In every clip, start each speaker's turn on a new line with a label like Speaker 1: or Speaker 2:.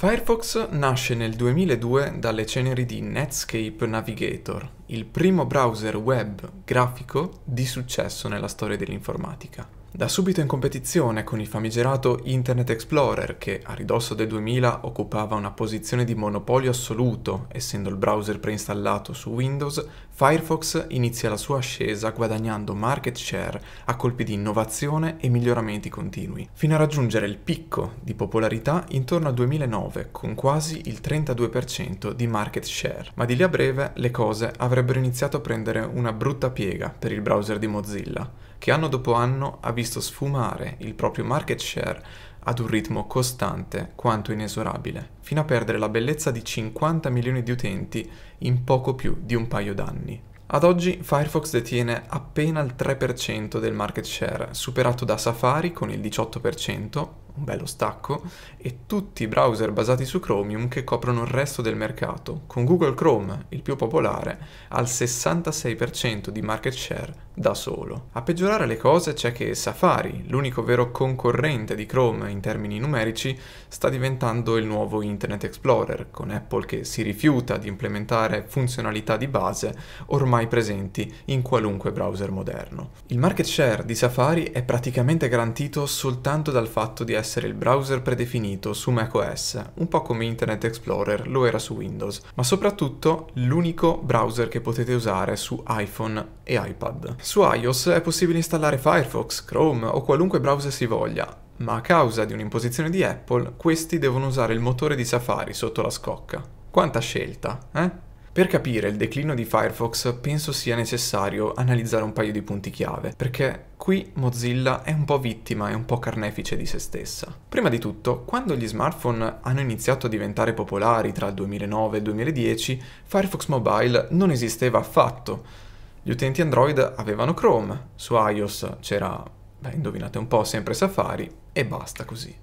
Speaker 1: Firefox nasce nel 2002 dalle ceneri di Netscape Navigator, il primo browser web grafico di successo nella storia dell'informatica. Da subito in competizione con il famigerato Internet Explorer che a ridosso del 2000 occupava una posizione di monopolio assoluto, essendo il browser preinstallato su Windows, Firefox inizia la sua ascesa guadagnando market share a colpi di innovazione e miglioramenti continui, fino a raggiungere il picco di popolarità intorno al 2009 con quasi il 32% di market share. Ma di lì a breve le cose avrebbero iniziato a prendere una brutta piega per il browser di Mozilla, che anno dopo anno aveva visto sfumare il proprio market share ad un ritmo costante quanto inesorabile, fino a perdere la bellezza di 50 milioni di utenti in poco più di un paio d'anni. Ad oggi Firefox detiene appena il 3% del market share, superato da Safari con il 18%, un bello stacco, e tutti i browser basati su Chromium che coprono il resto del mercato, con Google Chrome, il più popolare, al 66% di market share da solo. A peggiorare le cose c'è che Safari, l'unico vero concorrente di Chrome in termini numerici, sta diventando il nuovo Internet Explorer, con Apple che si rifiuta di implementare funzionalità di base ormai presenti in qualunque browser moderno. Il market share di Safari è praticamente garantito soltanto dal fatto di essere il browser predefinito su macOS, un po' come Internet Explorer lo era su Windows, ma soprattutto l'unico browser che potete usare su iPhone e iPad. Su iOS è possibile installare Firefox, Chrome o qualunque browser si voglia, ma a causa di un'imposizione di Apple, questi devono usare il motore di Safari sotto la scocca. Quanta scelta, eh? Per capire il declino di Firefox penso sia necessario analizzare un paio di punti chiave, perché qui Mozilla è un po' vittima e un po' carnefice di se stessa. Prima di tutto, quando gli smartphone hanno iniziato a diventare popolari tra il 2009 e il 2010, Firefox Mobile non esisteva affatto gli utenti Android avevano Chrome, su iOS c'era, beh, indovinate un po', sempre Safari e basta così.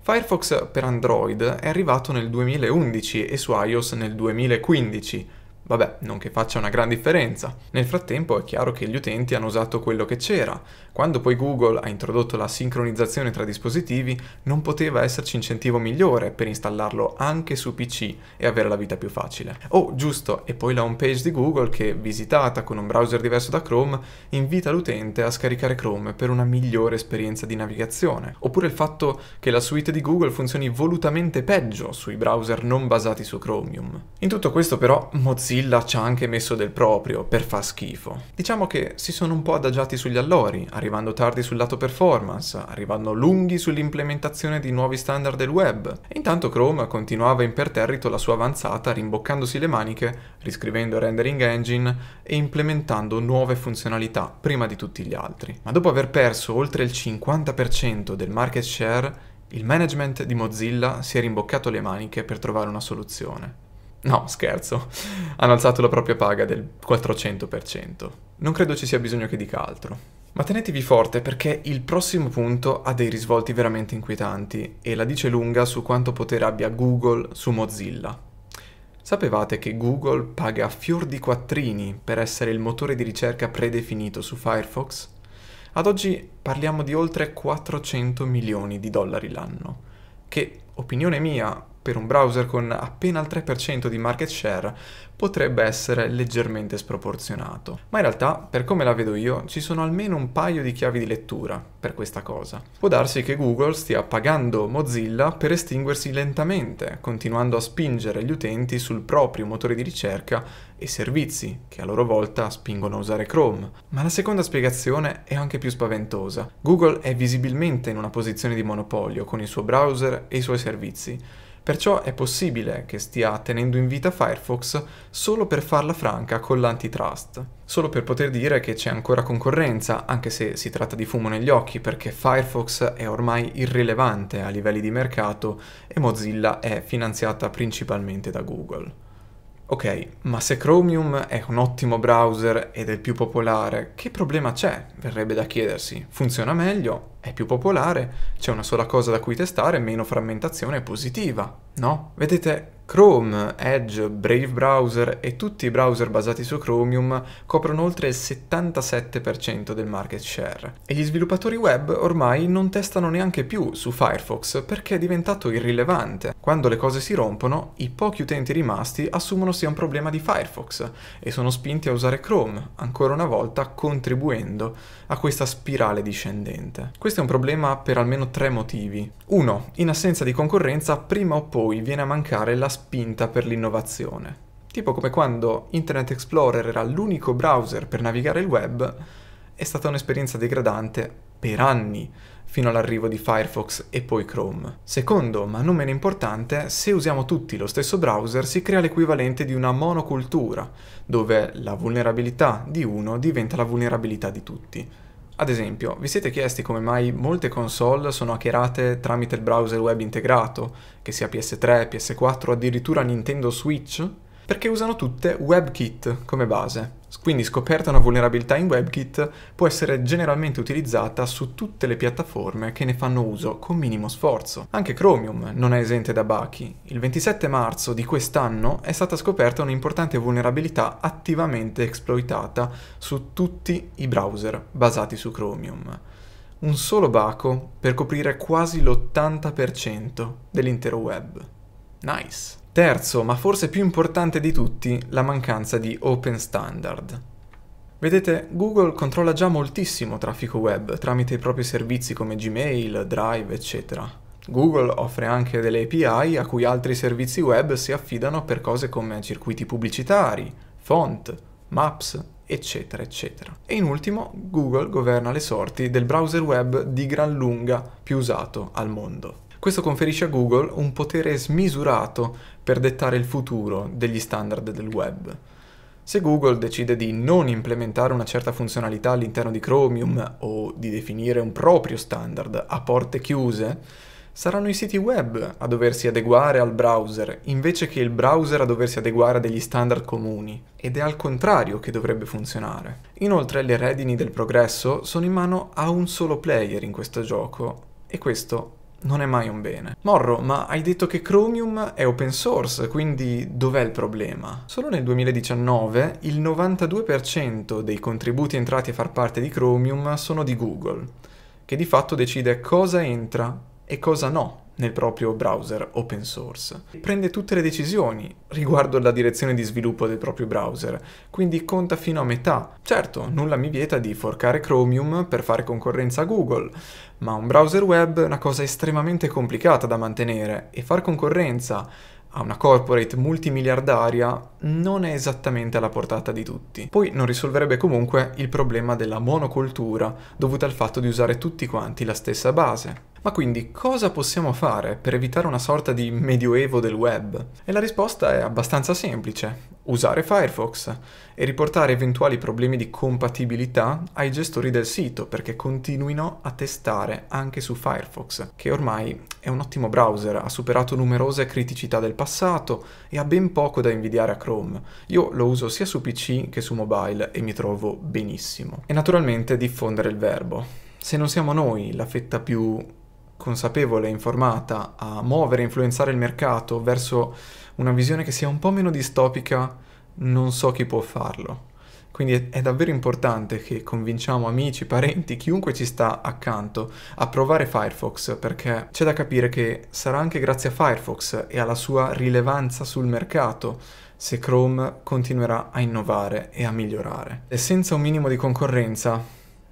Speaker 1: Firefox per Android è arrivato nel 2011 e su iOS nel 2015, Vabbè, non che faccia una gran differenza. Nel frattempo è chiaro che gli utenti hanno usato quello che c'era. Quando poi Google ha introdotto la sincronizzazione tra dispositivi, non poteva esserci incentivo migliore per installarlo anche su PC e avere la vita più facile. Oh, giusto, e poi la home page di Google che, visitata con un browser diverso da Chrome, invita l'utente a scaricare Chrome per una migliore esperienza di navigazione. Oppure il fatto che la suite di Google funzioni volutamente peggio sui browser non basati su Chromium. In tutto questo però Mozilla Godzilla ci ha anche messo del proprio per far schifo. Diciamo che si sono un po' adagiati sugli allori, arrivando tardi sul lato performance, arrivando lunghi sull'implementazione di nuovi standard del web. E intanto Chrome continuava imperterrito la sua avanzata rimboccandosi le maniche, riscrivendo rendering engine e implementando nuove funzionalità prima di tutti gli altri. Ma dopo aver perso oltre il 50% del market share, il management di Mozilla si è rimboccato le maniche per trovare una soluzione. No, scherzo. Hanno alzato la propria paga del 400%. Non credo ci sia bisogno che dica altro. Ma tenetevi forte perché il prossimo punto ha dei risvolti veramente inquietanti e la dice lunga su quanto potere abbia Google su Mozilla. Sapevate che Google paga fior di quattrini per essere il motore di ricerca predefinito su Firefox? Ad oggi parliamo di oltre 400 milioni di dollari l'anno, che, opinione mia, per un browser con appena il 3% di market share potrebbe essere leggermente sproporzionato. Ma in realtà, per come la vedo io, ci sono almeno un paio di chiavi di lettura per questa cosa. Può darsi che Google stia pagando Mozilla per estinguersi lentamente, continuando a spingere gli utenti sul proprio motore di ricerca e servizi, che a loro volta spingono a usare Chrome. Ma la seconda spiegazione è anche più spaventosa. Google è visibilmente in una posizione di monopolio con il suo browser e i suoi servizi Perciò è possibile che stia tenendo in vita Firefox solo per farla franca con l'antitrust, solo per poter dire che c'è ancora concorrenza, anche se si tratta di fumo negli occhi perché Firefox è ormai irrilevante a livelli di mercato e Mozilla è finanziata principalmente da Google. Ok, ma se Chromium è un ottimo browser ed è il più popolare, che problema c'è? Verrebbe da chiedersi. Funziona meglio, è più popolare, c'è una sola cosa da cui testare, meno frammentazione positiva, no? Vedete, Chrome, Edge, Brave Browser e tutti i browser basati su Chromium coprono oltre il 77% del market share. E gli sviluppatori web ormai non testano neanche più su Firefox perché è diventato irrilevante. Quando le cose si rompono, i pochi utenti rimasti assumono sia un problema di Firefox e sono spinti a usare Chrome, ancora una volta contribuendo a questa spirale discendente. Questo è un problema per almeno tre motivi. 1. In assenza di concorrenza, prima o poi viene a mancare la spinta per l'innovazione. Tipo come quando Internet Explorer era l'unico browser per navigare il web, è stata un'esperienza degradante per anni, fino all'arrivo di Firefox e poi Chrome. Secondo, ma non meno importante, se usiamo tutti lo stesso browser si crea l'equivalente di una monocultura, dove la vulnerabilità di uno diventa la vulnerabilità di tutti. Ad esempio, vi siete chiesti come mai molte console sono hackerate tramite il browser web integrato, che sia PS3, PS4 o addirittura Nintendo Switch? Perché usano tutte WebKit come base. Quindi scoperta una vulnerabilità in WebKit può essere generalmente utilizzata su tutte le piattaforme che ne fanno uso con minimo sforzo. Anche Chromium non è esente da bachi. Il 27 marzo di quest'anno è stata scoperta un'importante vulnerabilità attivamente esploitata su tutti i browser basati su Chromium. Un solo baco per coprire quasi l'80% dell'intero web. Nice! Terzo, ma forse più importante di tutti, la mancanza di open standard. Vedete, Google controlla già moltissimo traffico web tramite i propri servizi come Gmail, Drive, eccetera. Google offre anche delle API a cui altri servizi web si affidano per cose come circuiti pubblicitari, font, maps, eccetera, eccetera. E in ultimo, Google governa le sorti del browser web di gran lunga più usato al mondo. Questo conferisce a Google un potere smisurato per dettare il futuro degli standard del web. Se Google decide di non implementare una certa funzionalità all'interno di Chromium o di definire un proprio standard a porte chiuse, saranno i siti web a doversi adeguare al browser, invece che il browser a doversi adeguare a degli standard comuni, ed è al contrario che dovrebbe funzionare. Inoltre le redini del progresso sono in mano a un solo player in questo gioco, e questo non è mai un bene. Morro, ma hai detto che Chromium è open source, quindi dov'è il problema? Solo nel 2019 il 92% dei contributi entrati a far parte di Chromium sono di Google, che di fatto decide cosa entra e cosa no nel proprio browser open source. Prende tutte le decisioni riguardo alla direzione di sviluppo del proprio browser, quindi conta fino a metà. Certo, nulla mi vieta di forcare Chromium per fare concorrenza a Google, ma un browser web è una cosa estremamente complicata da mantenere e far concorrenza a una corporate multimiliardaria non è esattamente alla portata di tutti. Poi non risolverebbe comunque il problema della monocultura dovuta al fatto di usare tutti quanti la stessa base. Ma quindi cosa possiamo fare per evitare una sorta di medioevo del web? E la risposta è abbastanza semplice, usare Firefox e riportare eventuali problemi di compatibilità ai gestori del sito perché continuino a testare anche su Firefox, che ormai è un ottimo browser, ha superato numerose criticità del passato e ha ben poco da invidiare a Chrome. Io lo uso sia su PC che su mobile e mi trovo benissimo. E naturalmente diffondere il verbo. Se non siamo noi la fetta più consapevole e informata a muovere e influenzare il mercato verso una visione che sia un po' meno distopica, non so chi può farlo. Quindi è, davvero importante che convinciamo amici, parenti, chiunque ci sta accanto a provare Firefox perché c'è da capire che sarà anche grazie a Firefox e alla sua rilevanza sul mercato se Chrome continuerà a innovare e a migliorare. E senza un minimo di concorrenza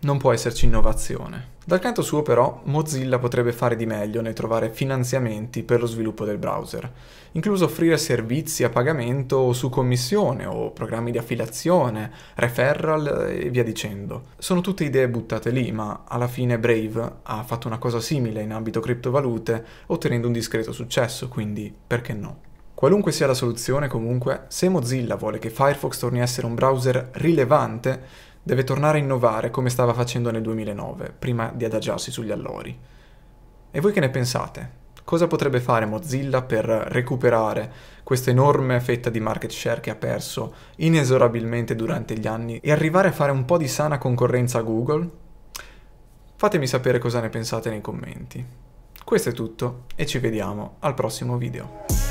Speaker 1: non può esserci innovazione. Dal canto suo però, Mozilla potrebbe fare di meglio nel trovare finanziamenti per lo sviluppo del browser, incluso offrire servizi a pagamento su commissione o programmi di affiliazione, referral e via dicendo. Sono tutte idee buttate lì, ma alla fine Brave ha fatto una cosa simile in ambito criptovalute, ottenendo un discreto successo, quindi perché no? Qualunque sia la soluzione comunque, se Mozilla vuole che Firefox torni a essere un browser rilevante, Deve tornare a innovare come stava facendo nel 2009, prima di adagiarsi sugli allori. E voi che ne pensate? Cosa potrebbe fare Mozilla per recuperare questa enorme fetta di market share che ha perso inesorabilmente durante gli anni e arrivare a fare un po' di sana concorrenza a Google? Fatemi sapere cosa ne pensate nei commenti. Questo è tutto e ci vediamo al prossimo video.